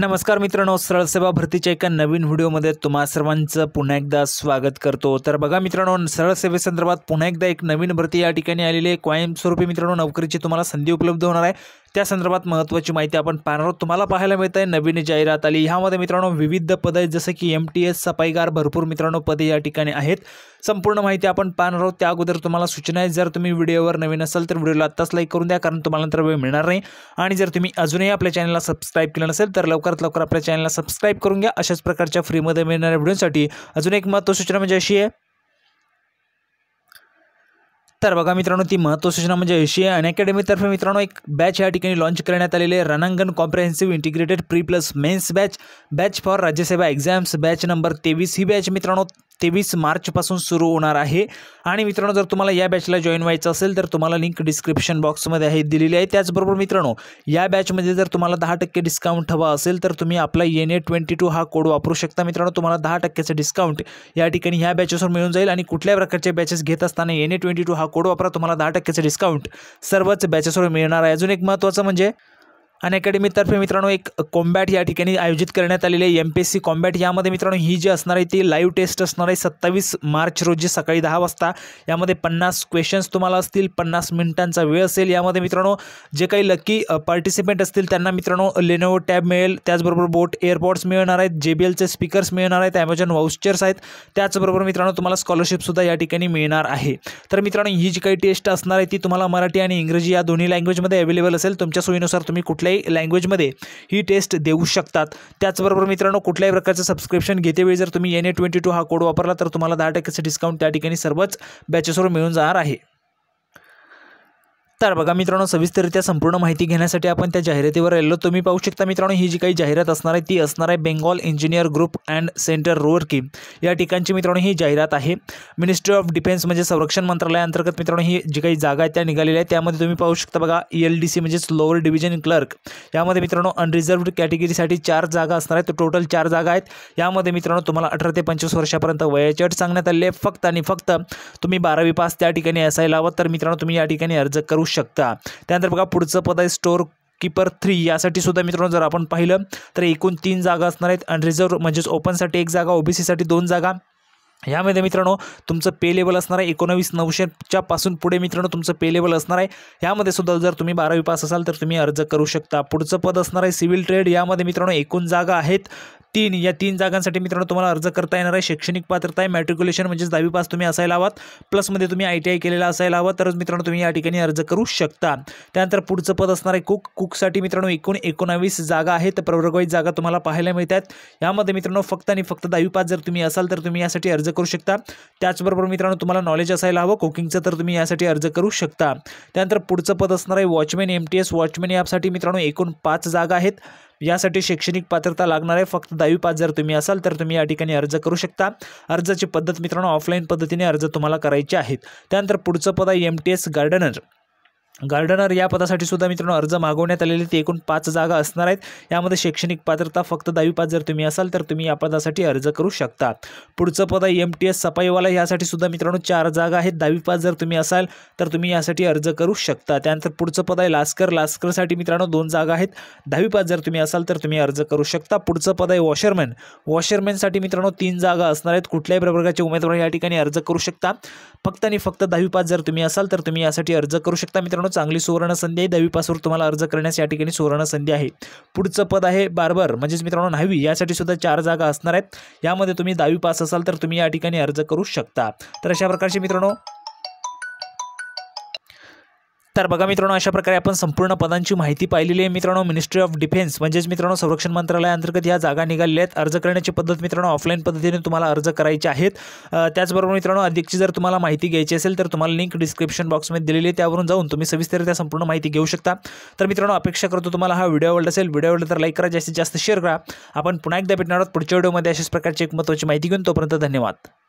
नमस्कार मित्रांनो सेवा भरतीच्या एका नवीन व्हिडिओमध्ये तुम्हा सर्वांचं पुन्हा एकदा स्वागत करतो तर बघा मित्रांनो सेवेसंदर्भात पुन्हा एकदा एक नवीन भरती या ठिकाणी आलेली आहे कायमस्वरूपी मित्रांनो नोकरीची तुम्हाला संधी उपलब्ध होणार आहे त्या संदर्भात महत्त्वाची माहिती आपण पाहणार आहोत तुम्हाला पाहायला मिळत आहे नवीन जाहिरात आली ह्यामध्ये मित्रांनो विविध पदं आहेत जसं की एम टी एस सफाईगार भरपूर मित्रांनो पदे या ठिकाणी आहेत संपूर्ण माहिती आपण पाहणार आहोत त्या अगोदर तुम्हाला सूचना आहे जर तुम्ही व्हिडिओवर नवीन असाल तर व्हिडिओला आत्ताच लाईक करून द्या कारण तुम्हाला नंतर वेळ मिळणार नाही आणि जर तुम्ही अजूनही आपल्या चॅनलला सबस्क्राईब केलं नसेल तर लवकरात लवकर आपल्या चॅनलला सबस्क्राईब करून घ्या अशाच प्रकारच्या फ्रीमध्ये मिळणाऱ्या व्हिडिओसाठी अजून एक महत्त्व सूचना म्हणजे अशी आहे तर बघा मित्रांनो ती महत्त्व सूचना म्हणजे एशिया आहे तर्फे मित्रांनो एक बॅच या ठिकाणी लॉन्च करण्यात आलेले आहे Ranangan comprehensive integrated pre plus mains batch batch for Rajyaseva exams batch number तेवीस ही बॅच मित्रांनो तेवीस मार्चपासून सुरू होणार आहे आणि मित्रांनो जर तुम्हाला या बॅचला जॉईन व्हायचं असेल तर तुम्हाला लिंक डिस्क्रिप्शन बॉक्समध्ये आहे दिलेली आहे त्याचबरोबर मित्रांनो या बॅचमध्ये जर तुम्हाला दहा टक्के डिस्काउंट हवा असेल तर तुम्ही आपला एन ए ट्वेंटी टू हा कोड वापरू शकता मित्रांनो तुम्हाला दहा टक्क्याचं डिस्काउंट या ठिकाणी ह्या बॅचेसवर मिळून जाईल आणि कुठल्या प्रकारचे बॅचेस घेत असताना एन ए ट्वेंटी टू हा कोड वापरा तुम्हाला दहा टक्क्याचं डिस्काउंट सर्वच बॅचेसवर मिळणार आहे अजून एक महत्त्वाचं म्हणजे आणि अकॅडमीतर्फे मित्रांनो एक कॉम्बॅट या ठिकाणी आयोजित करण्यात आलेले M P S C combat यामध्ये मित्रांनो ही जी असणार आहे ती लाईव्ह टेस्ट असणार आहे सत्तावीस मार्च रोजी सकाळी दहा वाजता यामध्ये पन्नास क्वेश्चन्स तुम्हाला असतील पन्नास मिनिटांचा वेळ असेल यामध्ये मित्रांनो जे काही लकी पार्टिसिपेंट असतील त्यांना मित्रांनो लेनोवो टॅब मिळेल त्याचबरोबर बोट एअरपॉड्स मिळणार आहेत जे बी एलचे स्पीकर्स मिळणार आहेत ॲमेझॉन वाउचर्स आहेत त्याचबरोबर मित्रांनो तुम्हाला स्कॉलरशिपसुद्धा या ठिकाणी मिळणार आहे तर मित्रांनो ही जी काही टेस्ट असणार आहे ती तुम्हाला मराठी आणि इंग्रजी या दोन्ही लँग्वेजमध्ये अवेलेबल असेल तुमच्या सोयीनुसार तुम्ही कुठल्याही कुठल्याही लँग्वेजमध्ये ही टेस्ट देऊ शकतात त्याचबरोबर मित्रांनो कुठल्याही प्रकारचं सबस्क्रिप्शन वेळी जर तुम्ही एन ए ट्वेंटी टू हा कोड वापरला तर तुम्हाला दहा टक्केचं डिस्काउंट त्या ठिकाणी सर्वच बॅचेसवर मिळून जाणार आहे तर बघा मित्रांनो सविस्तरित्या संपूर्ण माहिती घेण्यासाठी आपण त्या जाहिरातीवर राहिलो तुम्ही पाहू शकता मित्रांनो ही जी काही जाहिरात असणार आहे ती असणार आहे Bengal engineer group and centre की या ठिकाणची मित्रांनो ही जाहिरात आहे मिनिस्ट्री ऑफ डिफेन्स म्हणजे संरक्षण मंत्रालयाअंतर्गत मित्रांनो ही जी काही जागा आहे त्या निघालेल्या आहेत त्यामध्ये तुम्ही पाहू शकता बघा एल डी सी म्हणजेच लोअर डिव्हिजन क्लर्क यामध्ये मित्रांनो अनरिझर्व्ह कॅटेगरीसाठी चार जागा असणार आहेत टोटल चार जागा आहेत यामध्ये मित्रांनो तुम्हाला अठरा ते पंचवीस वर्षापर्यंत वयाची अट सांगण्यात आले आहे फक्त आणि फक्त तुम्ही बारावी पास त्या ठिकाणी असायला हवं तर मित्रांनो तुम्ही या ठिकाणी अर्ज करू शकता त्यानंतर बघा पुढचं पद आहे स्टोर कीपर थ्री यासाठी सुद्धा मित्रांनो जर आपण पाहिलं तर एकूण तीन जागा असणार आहेत आणि रिझर्व म्हणजेच ओपनसाठी एक जागा ओबीसीसाठी दोन जागा यामध्ये मित्रांनो तुमचं पे लेवल असणार आहे एकोणवीस नऊशेच्या पासून पुढे मित्रांनो तुमचं पे लेवल असणार आहे यामध्ये सुद्धा जर तुम्ही बारावी पास असाल तर तुम्ही अर्ज करू शकता पुढचं पद असणार आहे सिव्हिल ट्रेड यामध्ये मित्रांनो एकूण जागा आहेत तीन या तीन जागांसाठी मित्रांनो तुम्हाला अर्ज करता येणार आहे शैक्षणिक पात्रता आहे मॅट्रिक्युलेशन म्हणजेच दहावी पास तुम्ही असायला हवात प्लसमध्ये तुम्ही आय टी आय केलेला असायला हवा तरच मित्रांनो तुम्ही या ठिकाणी अर्ज करू शकता त्यानंतर पुढचं पद असणार आहे कुक कुकसाठी मित्रांनो एकूण एकोणावीस जागा आहेत प्रवर्गवाईज जागा तुम्हाला पाहायला मिळत आहेत यामध्ये मित्रांनो फक्त आणि फक्त दहावी पास जर तुम्ही असाल तर तुम्ही यासाठी अर्ज करू शकता त्याचबरोबर मित्रांनो तुम्हाला नॉलेज असायला हवं कुकिंगचं तर तुम्ही यासाठी अर्ज करू शकता त्यानंतर पुढचं पद असणार आहे watchman M T S watchman ॲपसाठी मित्रांनो एकूण पाच जागा आहेत यासाठी शैक्षणिक पात्रता लागणार आहे फक्त दहावी पास जर तुम्ही असाल तर तुम्ही या ठिकाणी अर्ज करू शकता अर्जाची पद्धत मित्रांनो ऑफलाईन पद्धतीने अर्ज तुम्हाला करायचे आहेत त्यानंतर पुढचं पद आहे M T S gardener gardener या पदासाठी सुद्धा मित्रांनो अर्ज मागवण्यात आलेले ते एकूण पाच जागा असणार आहेत यामध्ये शैक्षणिक पात्रता फक्त दहावी पाच जर तुम्ही असाल तर तुम्ही या पदासाठी अर्ज करू शकता पुढचं पद आहे एम टी एस सफाईवाला यासाठी सुद्धा मित्रांनो चार जागा आहेत दहावी पाच जर तुम्ही असाल तर तुम्ही यासाठी अर्ज करू शकता त्यानंतर पुढचं पद आहे लास्कर लास्करसाठी मित्रांनो दोन जागा आहेत दहावी पाच जर तुम्ही असाल तर तुम्ही अर्ज करू शकता पुढचं पद आहे वॉशरमॅन वॉशरमॅनसाठी मित्रांनो तीन जागा असणार आहेत कुठल्याही प्रवर्गाचे उमेदवार या ठिकाणी अर्ज करू शकता फक्त आणि फक्त दहावी पाच जर तुम्ही असाल तर तुम्ही यासाठी अर्ज करू शकता मित्रांनो मित्रांनो चांगली सुवर्ण संधी आहे पासवर तुम्हाला अर्ज करण्यास या ठिकाणी सुवर्ण संधी आहे पुढचं पद आहे बारबर म्हणजेच मित्रांनो न्हावी यासाठी सुद्धा चार जागा असणार आहेत यामध्ये तुम्ही दहावी पास असाल तर तुम्ही या ठिकाणी अर्ज करू शकता तर अशा प्रकारचे मित्रांनो तर बघा मित्रांनो अशा प्रकारे आपण संपूर्ण पदांची माहिती पाहिलेली आहे मित्रांनो मिनिस्ट्री ऑफ डिफेन्स म्हणजेच मित्रांनो संरक्षण मंत्रालयाअंतर्गत या जागा निघालेल्या आहेत अर्ज करण्याची पद्धत मित्रांनो ऑफलाईन पद्धतीने तुम्हाला अर्ज करायचे आहेत त्याचबरोबर मित्रांनो अधिकची जर तुम्हाला माहिती घ्यायची असेल तर तुम्हाला लिंक डिस्क्रिप्शन बॉक्समध्ये दिलेली आहे त्यावरून जाऊन तुम्ही सविस्तर त्या संपूर्ण माहिती घेऊ शकता तर मित्रांनो अपेक्षा करतो तुम्हाला हा व्हिडिओ आवडला असेल व्हिडिओ आवडला तर लाईक करा जास्तीत जास्त शेअर करा आपण पुन्हा एकदा भेटणार आहोत पुढच्या व्हिडिओमध्ये अशाच प्रकारची एक महत्त्वाची माहिती घेऊन तोपर्यंत धन्यवाद